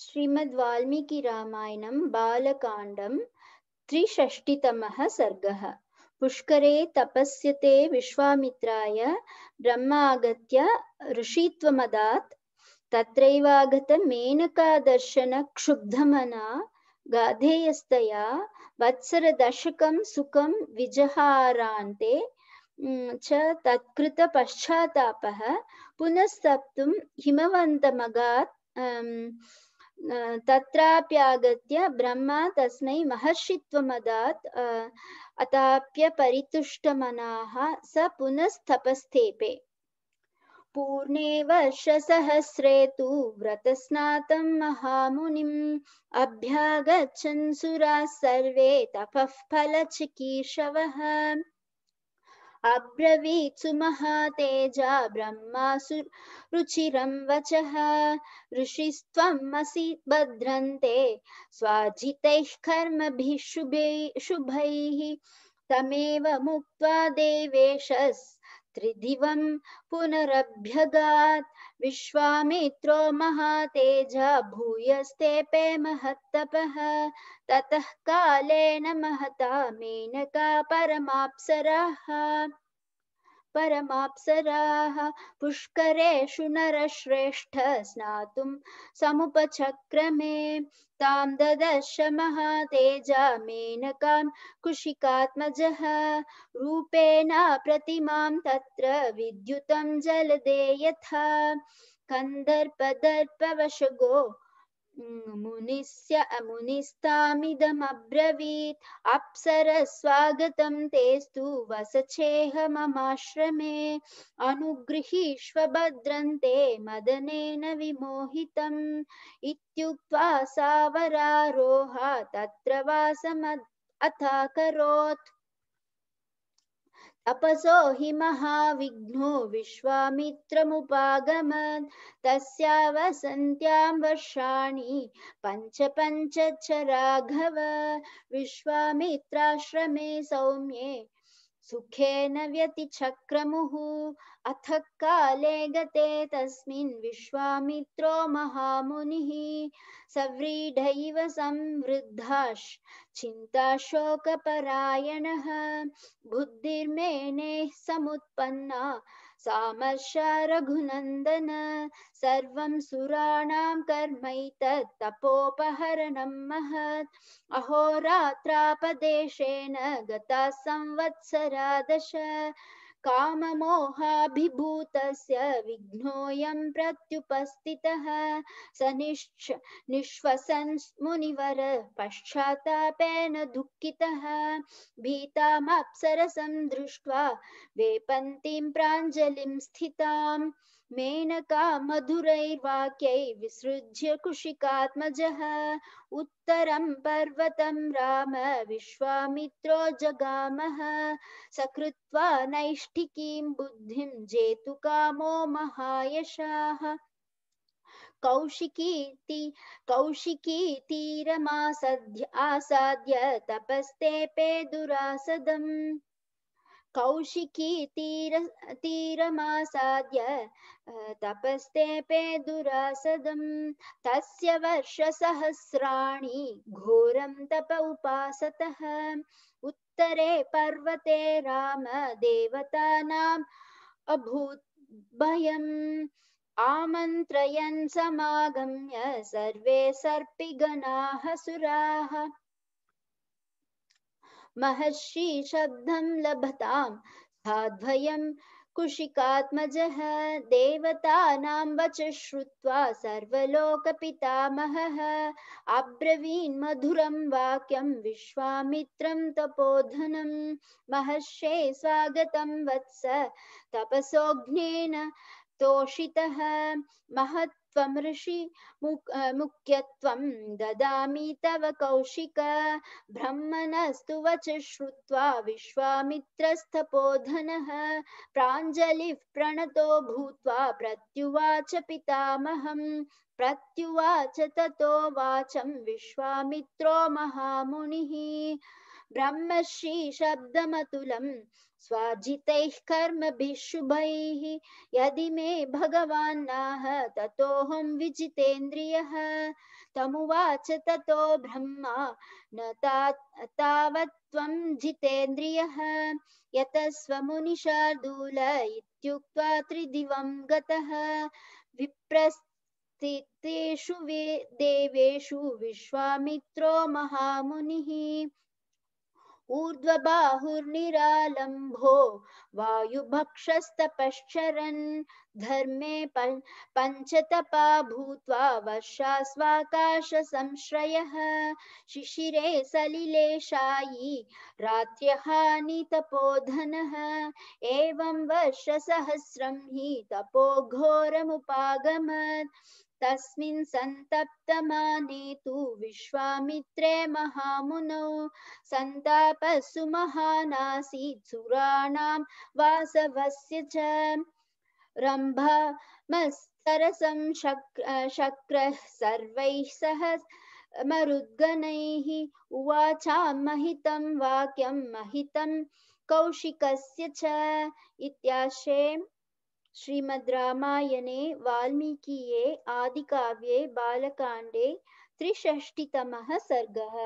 श्रीमद् वाल्मीकि रामायणं बालकाण्डं त्रिषष्टितमः सर्गः पुष्करे तपस्यते विश्वामित्राय ब्रह्मागत्य ऋषित्वमदात् तत्रैवागतमेनकादर्शनक्षुब्धमना गाधेयस्तया वत्सरदशकं सुखं विजहारान्ते च तत्कृतपश्चात्तापः पुनस्तप्तुं हिमवन्तमगात् तत्राप्यागत्य ब्रह्मा तस्मै महर्षित्वमदात् अताप्यपरितुष्टमनाः स पुनस्तपस्थेपे पूर्णे वर्षसहस्रे तु व्रतस्नातं महामुनिम् अभ्यागच्छन् सुराः सर्वे तपः फलचिकीर्षवः अब्रवीत्सु महातेजा ब्रह्मासु रुचिरं वचः ऋषिस्त्वम् असि भद्रन्ते स्वाजितैः कर्मभिः शुभैः शुभैः तमेव मुक्त्वा देवेशस् त्रिदिवं पुनरभ्यगात् विश्वामित्रो महातेज भूयस्ते पे महत्तपः ततः कालेन महता मेनका परमाप्सराः परमाप्सराः पुष्करेषु नरश्रेष्ठ स्नातुं समुपचक्रमे तां ददश महातेजा मेनकां कुशिकात्मजः रूपेण प्रतिमां तत्र विद्युतं जलदे यथा कन्दर्पदर्पवशगो मुनिस्य मुनिस्तामिदमब्रवीत् अप्सरस्वागतं तेस्तु वसचेह ममाश्रमे अनुगृहीष्व भद्रन्ते मदनेन विमोहितम् इत्युक्त्वा सावरारोहा तत्र वासमत् अथाकरोत् तपसो हि महाविघ्नो विश्वामित्रमुपागमन् तस्या वसन्त्यां वर्षाणि पञ्च पञ्च च राघव विश्वामित्राश्रमे सौम्ये सुखेन व्यतिचक्रमुः अथ काले गते तस्मिन् विश्वामित्रो महामुनिः सव्रीढैव संवृद्धाश् चिन्ताशोकपरायणः बुद्धिर्मेने समुत्पन्ना सामर्षरघुनन्दन सर्वं सुराणां कर्मैतत् तपोपहरणं महत् अहोरात्रापदेशेन गता संवत्सरा दश मोहाभिभूत विघ्नोऽयं प्रत्युपस्थित स निश्च निश्वसन मुनिवर पश्चातापेन दुखिता भीतामप्सरसं दृष्ट्वा वेपन्तीं प्राञ्जलिं स्थिताम् मेनका मधुरैर्वाक्यै विसृज्य कुशिकात्मजः उत्तरं पर्वतं राम विश्वामित्रो जगामः सकृत्वा नैष्ठिकीं बुद्धिं जेतुकामो महायशाः कौशिकीति कौशिकीतीरमासध्य आसाद्य पे दुरासदम् कौशिकी तीर तीरमासाद्य तपस्तेपे दुरासदं तस्य वर्षसहस्राणि घोरं तप उपासतः उत्तरे पर्वते राम देवतानाम् अभूत भयम् आमन्त्रयन् समागम्य सर्वे सर्पिगणाः सुराः महर्षि शब्दम लभतां साध्वयम कुशिकात्मज देवता वच सर्वोक पितामह अब्रवीन् मधुरम वाक्यम विश्वाम तपोधन महर्षे स्वागत वत्स तपसोघ्न तोषि महत् त्वं ऋषि मुख्यत्वं ददामि तव कौशिक ब्रह्मणस्तु वच श्रुत्वा विश्वामित्रस्थपोधनः प्राञ्जलिः प्रणतो भूत्वा प्रत्युवाच पितामहम् प्रत्युवाच ततो वाचं विश्वामित्रो महामुनिः ब्रह्मश्रीशब्दमतुलम् स्वार्जितैः कर्मभिः शुभैः यदि मे भगवान्नाह ततोऽहं विजितेन्द्रिय तमुवाच ततो ब्रह्मा न जितेन्द्रिय त्वं जितेन्द्रियः यतस्वमुनिशार्दूल इत्युक्त्वा त्रिदिवं गतः विप्रस्थितेषु देवेषु विश्वामित्रो महामुनिः ऊर्ध्वबाहुर्निरालम्भो वायुभक्षस्तपश्चरन् धर्मे पञ्चतपा भूत्वा वर्षास्वाकाशसंश्रयः शिशिरे सलिले शायी रात्यहानितपोधनः एवं वर्षसहस्रं हि तपोघोरमुपागमत् तस्मिन् सन्तप्तमाने तु विश्वामित्रे महामुनौ सन्तापसु महानासीत् सुराणां वासवस्य च रम्भमस्तरसं शक् शक्रः सर्वैः सह मरुद्गणैः उवाचा महितं वाक्यं महितं कौशिकस्य च इत्याशे श्रीमद्रामायणे वाल्मीकीये आदिकाव्ये बालकाण्डे त्रिषष्टितमः सर्गः